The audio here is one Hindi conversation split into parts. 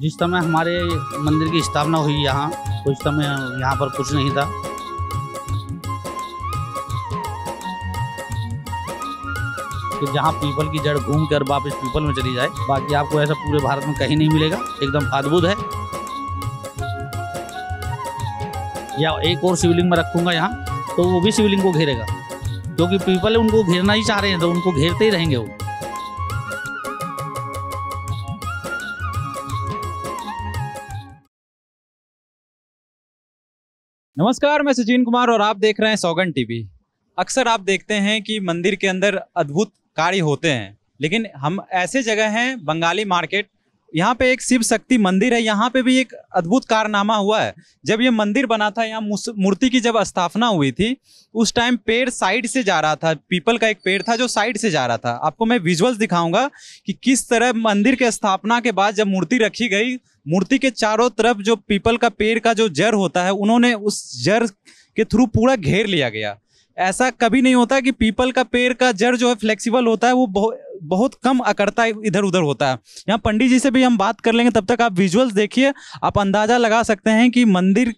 जिस समय हमारे मंदिर की स्थापना हुई यहाँ उस समय यहाँ पर कुछ नहीं था कि जहाँ पीपल की जड़ घूम कर वापस पीपल में चली जाए बाकी आपको ऐसा पूरे भारत में कहीं नहीं मिलेगा एकदम अद्भुत है या एक और शिवलिंग में रखूंगा यहाँ तो वो भी शिवलिंग को घेरेगा क्योंकि पीपल उनको घेरना ही चाह रहे हैं तो उनको घेरते ही रहेंगे वो नमस्कार मैं सचिन कुमार और आप देख रहे हैं सौगन टीवी अक्सर आप देखते हैं कि मंदिर के अंदर अद्भुत कार्य होते हैं लेकिन हम ऐसे जगह हैं बंगाली मार्केट यहाँ पे एक शिव शक्ति मंदिर है यहाँ पे भी एक अद्भुत कारनामा हुआ है जब ये मंदिर बना था यहाँ मूर्ति की जब स्थापना हुई थी उस टाइम पेड़ साइड से जा रहा था पीपल का एक पेड़ था जो साइड से जा रहा था आपको मैं विजुअल्स दिखाऊंगा कि किस तरह मंदिर के स्थापना के बाद जब मूर्ति रखी गई मूर्ति के चारों तरफ जो पीपल का पेड़ का जो जड़ होता है उन्होंने उस जड़ के थ्रू पूरा घेर लिया गया ऐसा कभी नहीं होता कि पीपल का पेड़ का जड़ जो है फ्लेक्सिबल होता है वो बहुत बहुत कम अकड़ता इधर उधर होता है यहाँ पंडित जी से भी हम बात कर लेंगे तब तक आप विजुअल्स देखिए आप अंदाज़ा लगा सकते हैं कि मंदिर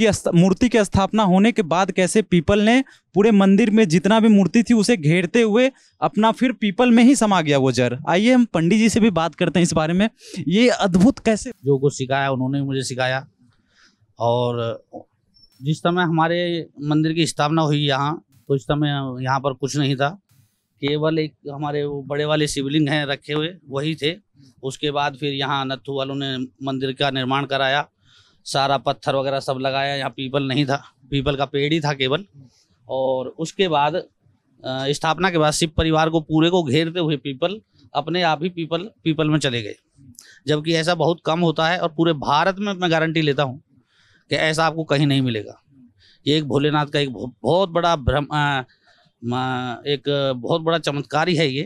की मूर्ति की स्थापना होने के बाद कैसे पीपल ने पूरे मंदिर में जितना भी मूर्ति थी उसे घेरते हुए अपना फिर पीपल में ही समा गया वो जर आइए हम पंडित जी से भी बात करते हैं इस बारे में ये अद्भुत कैसे जो कुछ सिखाया उन्होंने मुझे सिखाया और जिस समय हमारे मंदिर की स्थापना हुई यहाँ तो उस समय यहाँ पर कुछ नहीं था केवल एक हमारे वो बड़े वाले शिवलिंग हैं रखे हुए वही थे उसके बाद फिर यहाँ नत्थू वालों ने मंदिर का निर्माण कराया सारा पत्थर वगैरह सब लगाया यहाँ पीपल नहीं था पीपल का पेड़ ही था केवल और उसके बाद स्थापना के बाद शिव परिवार को पूरे को घेरते हुए पीपल अपने आप ही पीपल पीपल में चले गए जबकि ऐसा बहुत कम होता है और पूरे भारत में मैं गारंटी लेता हूँ कि ऐसा आपको कहीं नहीं मिलेगा ये एक भोलेनाथ का एक बहुत बड़ा भ्रम एक बहुत बड़ा चमत्कारी है ये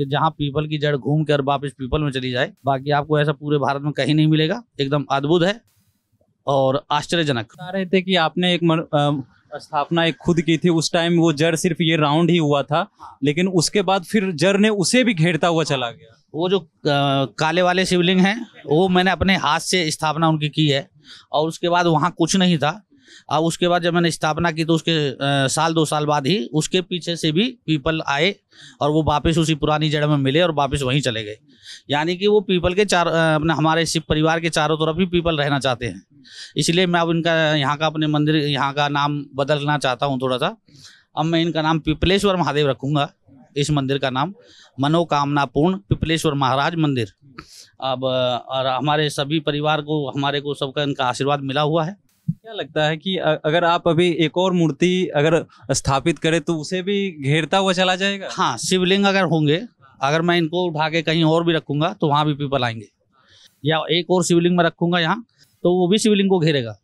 कि जहाँ पीपल की जड़ घूम के और वापस पीपल में चली जाए बाकी आपको ऐसा पूरे भारत में कहीं नहीं मिलेगा एकदम अद्भुत है और आश्चर्यजनक बता रहे थे कि आपने एक मर, आ, स्थापना एक खुद की थी उस टाइम वो जड़ सिर्फ ये राउंड ही हुआ था हाँ। लेकिन उसके बाद फिर जड़ ने उसे भी घेरता हुआ हाँ। चला गया वो जो काले वाले शिवलिंग हैं वो मैंने अपने हाथ से स्थापना उनकी की है और उसके बाद वहाँ कुछ नहीं था अब उसके बाद जब मैंने स्थापना की तो उसके साल दो साल बाद ही उसके पीछे से भी पीपल आए और वो वापस उसी पुरानी जड़ में मिले और वापस वहीं चले गए यानी कि वो पीपल के चार अपने हमारे शिव परिवार के चारों तरफ ही पीपल रहना चाहते हैं इसलिए मैं अब इनका यहाँ का अपने मंदिर यहाँ का नाम बदलना चाहता हूँ थोड़ा सा अब मैं इनका नाम पिपलेश्वर महादेव रखूँगा इस मंदिर का नाम मनोकामना पूर्ण पिपलेश्वर महाराज मंदिर अब और हमारे सभी परिवार को हमारे को सबका इनका आशीर्वाद मिला हुआ है क्या लगता है कि अगर आप अभी एक और मूर्ति अगर स्थापित करें तो उसे भी घेरता हुआ चला जाएगा हाँ शिवलिंग अगर होंगे अगर मैं इनको उठा के कहीं और भी रखूंगा तो वहाँ भी पीपल आएंगे या एक और शिवलिंग में रखूंगा यहाँ तो वो भी शिवलिंग को घेरेगा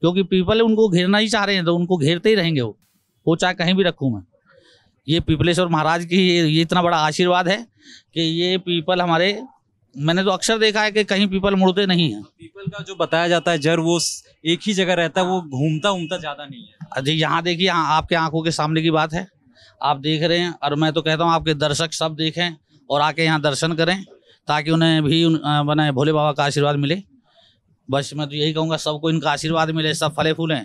क्योंकि पीपल उनको घेरना ही चाह रहे हैं तो उनको घेरते ही रहेंगे वो वो चाहे कहीं भी रखूँ मैं ये पिपलेश्वर महाराज की ये, इतना बड़ा आशीर्वाद है कि ये पीपल हमारे मैंने तो अक्सर देखा है कि कहीं पीपल मुड़ते नहीं है पीपल का जो बताया जाता है जर वो एक ही जगह रहता है वो घूमता घूमता ज्यादा नहीं है अजी यहाँ देखिए आपके आंखों के सामने की बात है आप देख रहे हैं और मैं तो कहता हूँ आपके दर्शक सब देखें और आके यहाँ दर्शन करें ताकि उन्हें भी बनाए भोले बाबा का आशीर्वाद मिले बस मैं तो यही कहूँगा सबको इनका आशीर्वाद मिले सब फले फूलें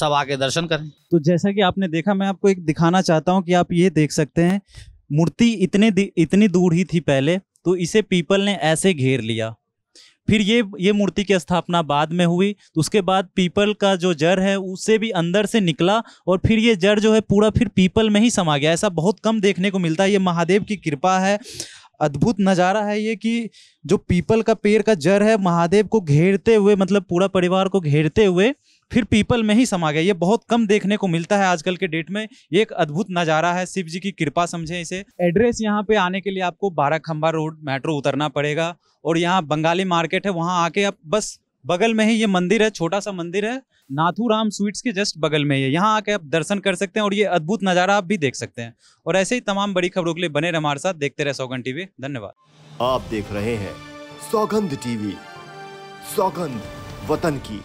सब आके दर्शन करें तो जैसा कि आपने देखा मैं आपको एक दिखाना चाहता हूँ कि आप ये देख सकते हैं मूर्ति इतने इतनी दूर ही थी पहले तो इसे पीपल ने ऐसे घेर लिया फिर ये ये मूर्ति की स्थापना बाद में हुई तो उसके बाद पीपल का जो जड़ है उससे भी अंदर से निकला और फिर ये जड़ जो है पूरा फिर पीपल में ही समा गया ऐसा बहुत कम देखने को मिलता है ये महादेव की कृपा है अद्भुत नज़ारा है ये कि जो पीपल का पेड़ का जड़ है महादेव को घेरते हुए मतलब पूरा परिवार को घेरते हुए फिर पीपल में ही समा गया ये बहुत कम देखने को मिलता है आजकल के डेट में ये एक अद्भुत नज़ारा है शिव जी की कृपा समझे इसे एड्रेस यहाँ पे आने के लिए आपको बारह खंबा रोड मेट्रो उतरना पड़ेगा और यहाँ बंगाली मार्केट है वहाँ आके आप बस बगल में ही ये मंदिर है छोटा सा मंदिर है नाथू राम स्वीट्स के जस्ट बगल में ही है यहाँ आके आप दर्शन कर सकते हैं और ये अद्भुत नज़ारा आप भी देख सकते हैं और ऐसे ही तमाम बड़ी खबरों के लिए बने रहे हमारे साथ देखते रहे सौगंध टीवी धन्यवाद आप देख रहे हैं सौगंध टीवी सौगंध वतन की